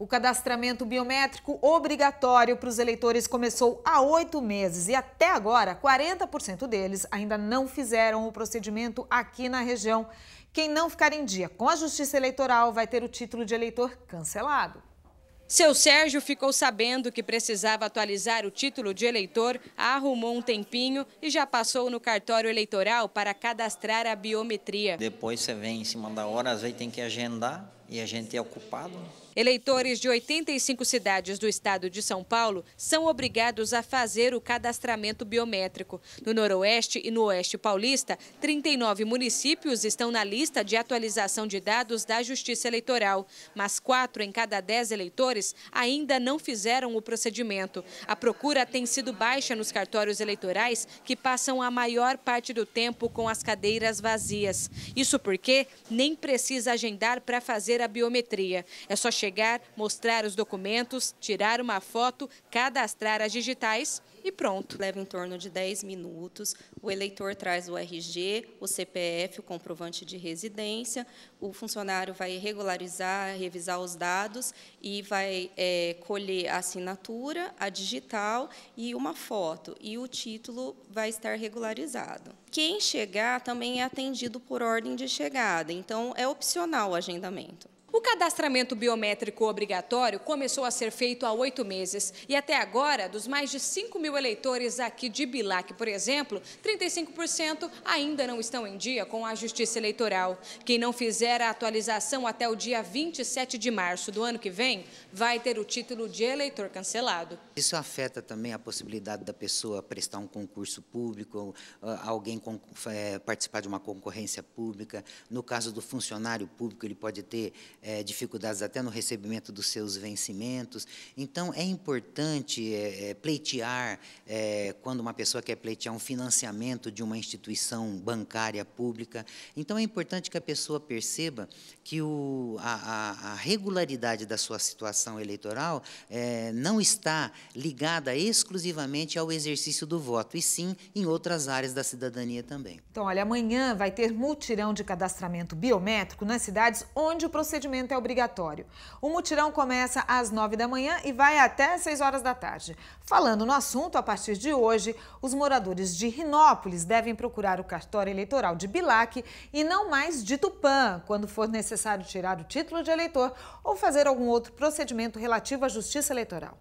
O cadastramento biométrico obrigatório para os eleitores começou há oito meses e até agora 40% deles ainda não fizeram o procedimento aqui na região. Quem não ficar em dia com a Justiça Eleitoral vai ter o título de eleitor cancelado. Seu Sérgio ficou sabendo que precisava atualizar o título de eleitor, arrumou um tempinho e já passou no cartório eleitoral para cadastrar a biometria. Depois você vem em cima da hora, às vezes tem que agendar e a gente é ocupado. Né? Eleitores de 85 cidades do estado de São Paulo são obrigados a fazer o cadastramento biométrico. No Noroeste e no Oeste Paulista, 39 municípios estão na lista de atualização de dados da Justiça Eleitoral, mas 4 em cada 10 eleitores ainda não fizeram o procedimento. A procura tem sido baixa nos cartórios eleitorais, que passam a maior parte do tempo com as cadeiras vazias. Isso porque nem precisa agendar para fazer fazer a biometria. É só chegar, mostrar os documentos, tirar uma foto, cadastrar as digitais e pronto. Leva em torno de 10 minutos. O eleitor traz o RG, o CPF, o comprovante de residência. O funcionário vai regularizar, revisar os dados e vai é, colher a assinatura, a digital e uma foto. E o título vai estar regularizado. Quem chegar também é atendido por ordem de chegada. Então, é opcional o agendamento. O cadastramento biométrico obrigatório começou a ser feito há oito meses e até agora, dos mais de 5 mil eleitores aqui de Bilac, por exemplo, 35% ainda não estão em dia com a Justiça Eleitoral. Quem não fizer a atualização até o dia 27 de março do ano que vem vai ter o título de eleitor cancelado. Isso afeta também a possibilidade da pessoa prestar um concurso público, ah, alguém eh, participar de uma concorrência pública. No caso do funcionário público, ele pode ter é, dificuldades até no recebimento dos seus vencimentos. Então, é importante é, é, pleitear, é, quando uma pessoa quer pleitear um financiamento de uma instituição bancária pública. Então, é importante que a pessoa perceba que o, a, a regularidade da sua situação eleitoral é, não está ligada exclusivamente ao exercício do voto, e sim em outras áreas da cidadania também. Então, olha, amanhã vai ter mutirão de cadastramento biométrico nas cidades onde o procedimento atendimento é obrigatório. O mutirão começa às 9 da manhã e vai até 6 horas da tarde. Falando no assunto, a partir de hoje, os moradores de Rinópolis devem procurar o cartório eleitoral de Bilac e não mais de Tupã, quando for necessário tirar o título de eleitor ou fazer algum outro procedimento relativo à justiça eleitoral.